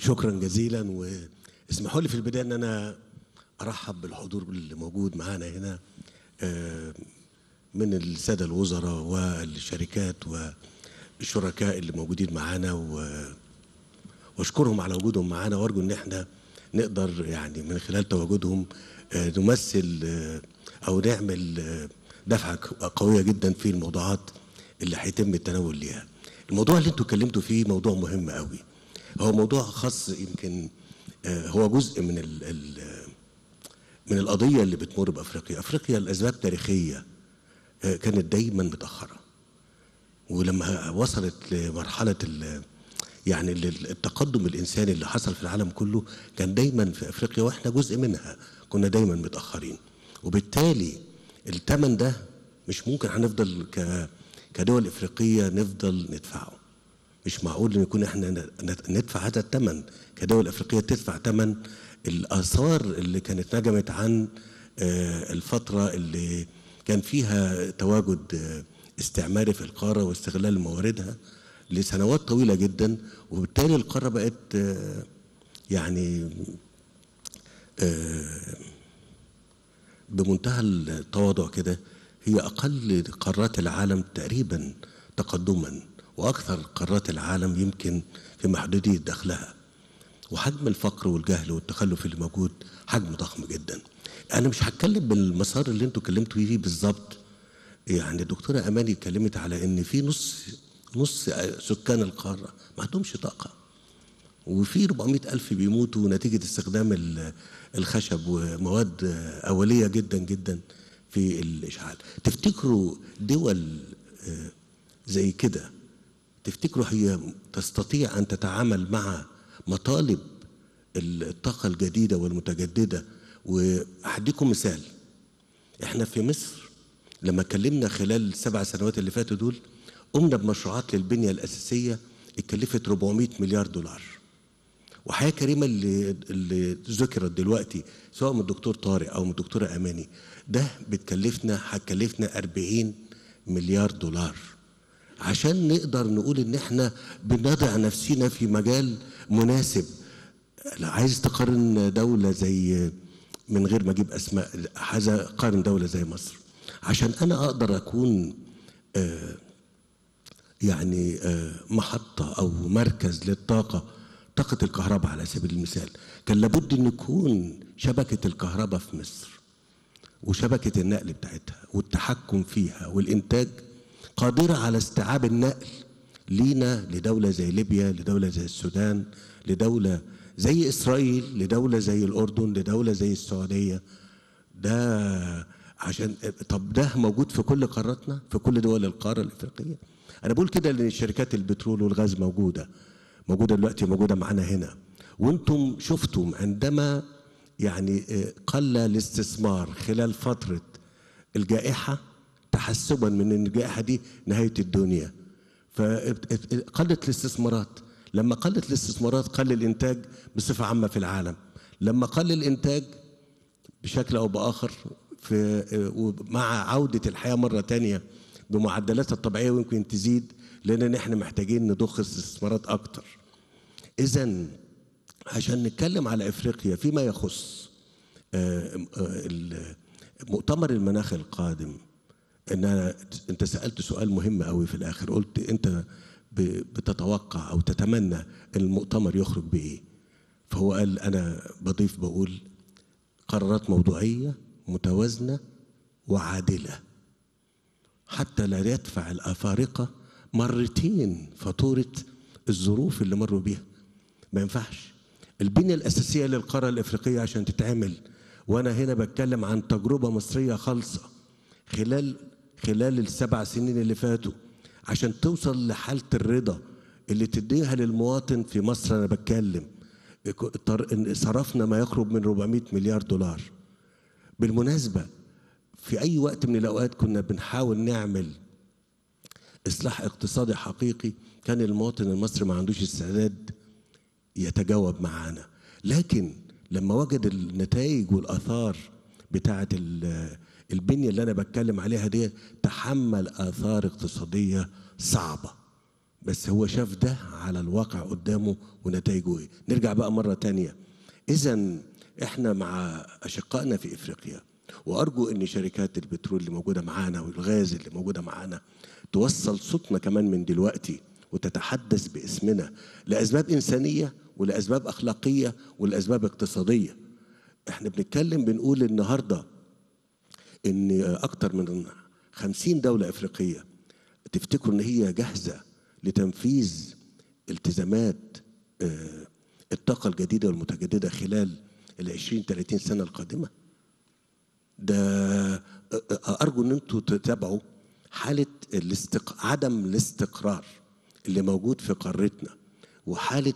شكرا جزيلا واسمحوا لي في البدايه ان انا ارحب بالحضور اللي موجود معانا هنا آه، من الساده الوزراء والشركات والشركاء اللي موجودين معانا واشكرهم على وجودهم معانا وارجو ان احنا نقدر يعني من خلال تواجدهم آه، نمثل آه، او نعمل دفعه قويه جدا في الموضوعات اللي هيتم التناول ليها. الموضوع اللي انتوا اتكلمتوا فيه موضوع مهم قوي. هو موضوع خاص يمكن آه، هو جزء من ال ال من القضية اللي بتمر بأفريقيا أفريقيا لأسباب تاريخية آه، كانت دايما متأخرة ولما وصلت لمرحلة يعني التقدم الإنساني اللي حصل في العالم كله كان دايما في أفريقيا وإحنا جزء منها كنا دايما متأخرين وبالتالي التمن ده مش ممكن هنفضل كدول إفريقية نفضل ندفعه مش معقول ان يكون احنا ندفع هذا الثمن كدول افريقيه تدفع ثمن الاثار اللي كانت نجمت عن آه، الفتره اللي كان فيها تواجد آه، استعماري في القاره واستغلال مواردها لسنوات طويله جدا وبالتالي القاره بقت آه، يعني بمنتهى التواضع كده هي اقل قارات العالم تقريبا تقدما وأكثر قارات العالم يمكن في محدودية دخلها وحجم الفقر والجهل والتخلف اللي موجود حجم ضخم جدا أنا مش هتكلم بالمسار اللي أنتوا اتكلمتوا فيه بالظبط يعني الدكتورة أماني اتكلمت على إن في نص نص سكان القارة ما عندهمش طاقة وفي 400 ألف بيموتوا نتيجة استخدام الخشب ومواد أولية جدا جدا في الإشعال تفتكروا دول آه، زي كده تفتكروا هي تستطيع أن تتعامل مع مطالب الطاقة الجديدة والمتجددة وهديكم مثال احنا في مصر لما اتكلمنا خلال السبع سنوات اللي فاتوا دول قمنا بمشروعات للبنية الأساسية اتكلفت 400 مليار دولار وحياة كريمة اللي, اللي ذكرت دلوقتي سواء من الدكتور طارق أو من الدكتورة أماني ده بتكلفنا هتكلفنا 40 مليار دولار عشان نقدر نقول ان احنا بنضع نفسينا في مجال مناسب لو عايز تقارن دولة زي من غير ما اجيب اسماء هذا قارن دولة زي مصر عشان انا اقدر اكون آه، يعني آه، محطة او مركز للطاقة طاقة الكهرباء على سبيل المثال كان لابد ان يكون شبكة الكهرباء في مصر وشبكة النقل بتاعتها والتحكم فيها والإنتاج قادرة على استيعاب النقل لينا لدولة زي ليبيا لدولة زي السودان لدولة زي إسرائيل لدولة زي الأردن لدولة زي السعودية ده عشان طب ده موجود في كل قاراتنا في كل دول القارة الإفريقية أنا بقول كده لأن شركات البترول والغاز موجودة موجودة دلوقتي موجودة معانا هنا وانتم شفتم عندما يعني قل الاستثمار خلال فترة الجائحة تحسبا من ان الجائحه دي نهايه الدنيا فقلت الاستثمارات لما قلت الاستثمارات قل الانتاج بصفه عامه في العالم لما قل الانتاج بشكل او باخر في ومع عوده الحياه مره تانية بمعدلاتها الطبيعيه ويمكن تزيد لان احنا محتاجين نضخ استثمارات اكتر اذا عشان نتكلم على افريقيا فيما يخص آه، آه، مؤتمر المناخ القادم ان انا انت سالت سؤال مهم قوي في الاخر قلت انت بتتوقع او تتمنى المؤتمر يخرج بايه فهو قال انا بضيف بقول قرارات موضوعيه متوازنه وعادله حتى لا يدفع الافارقه مرتين فاتوره الظروف اللي مروا بيها ما ينفعش البنيه الاساسيه للقاره الافريقيه عشان تتعمل وانا هنا بتكلم عن تجربه مصريه خالصه خلال خلال السبع سنين اللي فاتوا عشان توصل لحالة الرضا اللي تديها للمواطن في مصر أنا بتكلم صرفنا ما يقرب من 400 مليار دولار بالمناسبة في أي وقت من الأوقات كنا بنحاول نعمل إصلاح اقتصادي حقيقي كان المواطن المصري ما عندوش استعداد يتجاوب معانا لكن لما وجد النتائج والآثار بتاعة البنية اللي أنا بتكلم عليها دي تحمل آثار اقتصادية صعبة بس هو شاف ده على الواقع قدامه ونتائجه إيه نرجع بقى مرة تانية إذا إحنا مع أشقائنا في إفريقيا وأرجو أن شركات البترول اللي موجودة معانا والغاز اللي موجودة معانا توصل صوتنا كمان من دلوقتي وتتحدث باسمنا لأسباب إنسانية ولأسباب أخلاقية ولأسباب اقتصادية احنا بنتكلم بنقول النهارده ان اكثر من 50 دوله افريقيه تفتكر ان هي جاهزه لتنفيذ التزامات آه، الطاقه الجديده والمتجدده خلال ال 20 30 سنه القادمه ده آه، آه، ارجو ان انتم تتابعوا حاله الاستق... عدم الاستقرار اللي موجود في قارتنا وحاله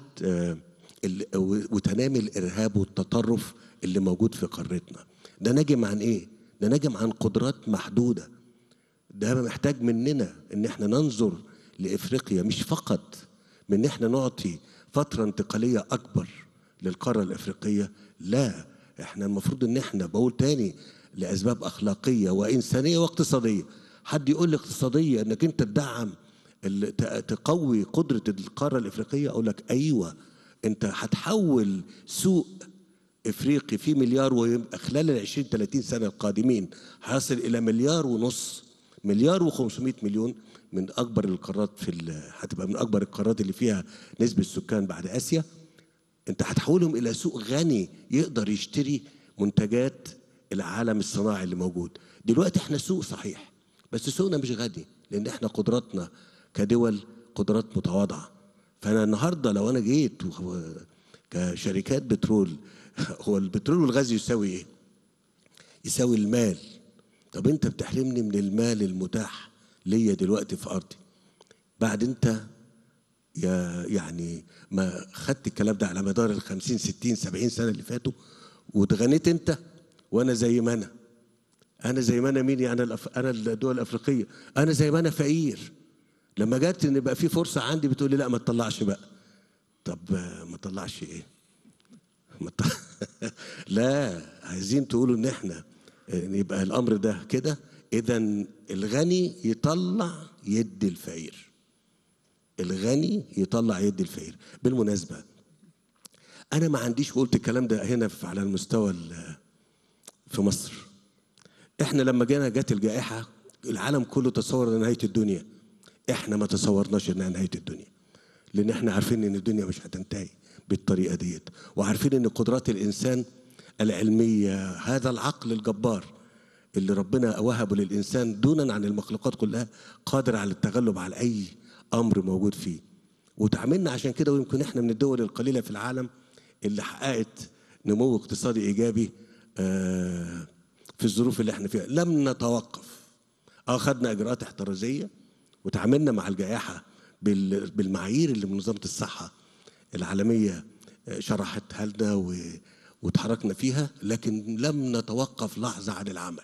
وتنامي الارهاب والتطرف اللي موجود في قارتنا ده ناجم عن ايه ده ناجم عن قدرات محدودة ده محتاج مننا ان احنا ننظر لافريقيا مش فقط من احنا نعطي فترة انتقالية اكبر للقارة الافريقية لا احنا المفروض ان احنا بقول تاني لاسباب اخلاقية وانسانية واقتصادية حد يقول لي اقتصادية انك انت تدعم تقوي قدرة القارة الافريقية اقول لك ايوه انت هتحول سوق افريقي في مليار ويبقى خلال ال 20 30 سنه القادمين هيصل الى مليار ونص مليار و500 مليون من اكبر القارات في هتبقى من اكبر القارات اللي فيها نسبه سكان بعد اسيا انت هتحولهم الى سوق غني يقدر يشتري منتجات العالم الصناعي اللي موجود دلوقتي احنا سوق صحيح بس سوقنا مش غني لان احنا قدراتنا كدول قدرات متواضعه فانا النهارده لو انا جيت كشركات بترول هو البترول والغاز يساوي ايه؟ يساوي المال طب انت بتحرمني من المال المتاح ليا دلوقتي في ارضي بعد انت يا يعني ما خدت الكلام ده على مدار ال 50 60 70 سنه اللي فاتوا واتغنيت انت وانا زي ما انا انا زي ما انا مين يعني انا انا الدول الافريقيه انا زي ما انا فقير لما جت ان يبقى في فرصه عندي بتقول لي لا ما تطلعش بقى طب ما تطلعش ايه لا عايزين تقولوا ان احنا يبقى الامر ده كده اذا الغني يطلع يدي الفقير الغني يطلع يدي الفقير بالمناسبه انا ما عنديش قلت الكلام ده هنا على المستوى في مصر احنا لما جينا جت الجائحه العالم كله تصور نهايه الدنيا احنا ما تصورناش انها نهايه الدنيا لان احنا عارفين ان الدنيا مش هتنتهي بالطريقه ديت وعارفين ان قدرات الانسان العلميه هذا العقل الجبار اللي ربنا وهبه للانسان دونا عن المخلوقات كلها قادر على التغلب على اي امر موجود فيه وتعاملنا عشان كده ويمكن احنا من الدول القليله في العالم اللي حققت نمو اقتصادي ايجابي آه، في الظروف اللي احنا فيها لم نتوقف اخذنا آه، اجراءات احترازيه وتعاملنا مع الجائحه بالمعايير اللي منظمه الصحه العالمية آه، شرحتها لنا وتحركنا فيها لكن لم نتوقف لحظة عن العمل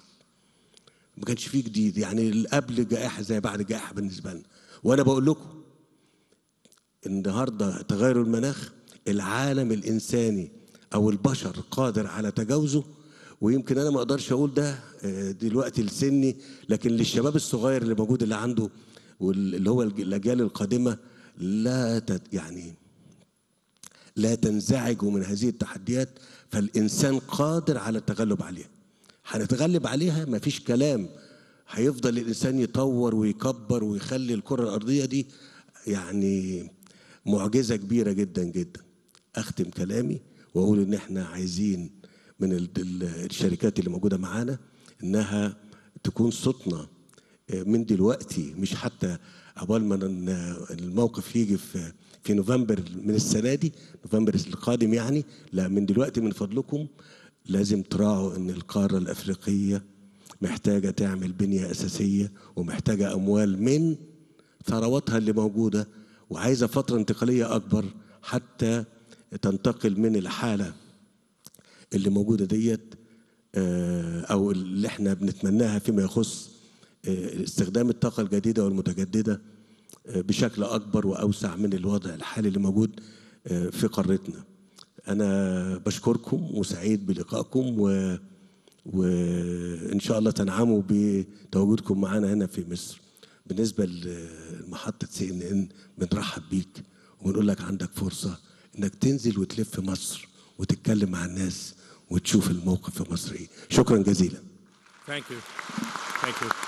ما كانش فيه جديد يعني قبل جائحة زي بعد جائحة بالنسبة لنا وأنا بقول لكم النهاردة تغير المناخ العالم الإنساني أو البشر قادر على تجاوزه ويمكن انا ما اقدرش اقول ده آه، دلوقتي لسني لكن للشباب الصغير اللي موجود اللي عنده واللي هو الاجيال القادمه لا تت يعني لا تنزعجوا من هذه التحديات فالإنسان قادر على التغلب عليها هنتغلب عليها مفيش كلام هيفضل الإنسان يطور ويكبر ويخلي الكرة الأرضية دي يعني معجزة كبيرة جدا جدا أختم كلامي وأقول إن إحنا عايزين من الشركات اللي موجودة معانا إنها تكون صوتنا آه، من دلوقتي مش حتى أول ما الموقف يجي في في نوفمبر من السنه دي نوفمبر القادم يعني لا من دلوقتي من فضلكم لازم تراعوا ان القاره الافريقيه محتاجه تعمل بنيه اساسيه ومحتاجه اموال من ثرواتها اللي موجوده وعايزه فتره انتقاليه اكبر حتى تنتقل من الحاله اللي موجوده ديت آه، او اللي احنا بنتمناها فيما يخص آه، استخدام الطاقه الجديده والمتجدده بشكل اكبر واوسع من الوضع الحالي اللي موجود آه، في قارتنا انا بشكركم وسعيد بلقائكم و... وان شاء الله تنعموا بتواجدكم معانا هنا في مصر بالنسبه لمحطه سي ان ان بنرحب بيك ونقول لك عندك فرصه انك تنزل وتلف مصر وتتكلم مع الناس وتشوف الموقف في مصر ايه شكرا جزيلا Thank you. Thank you.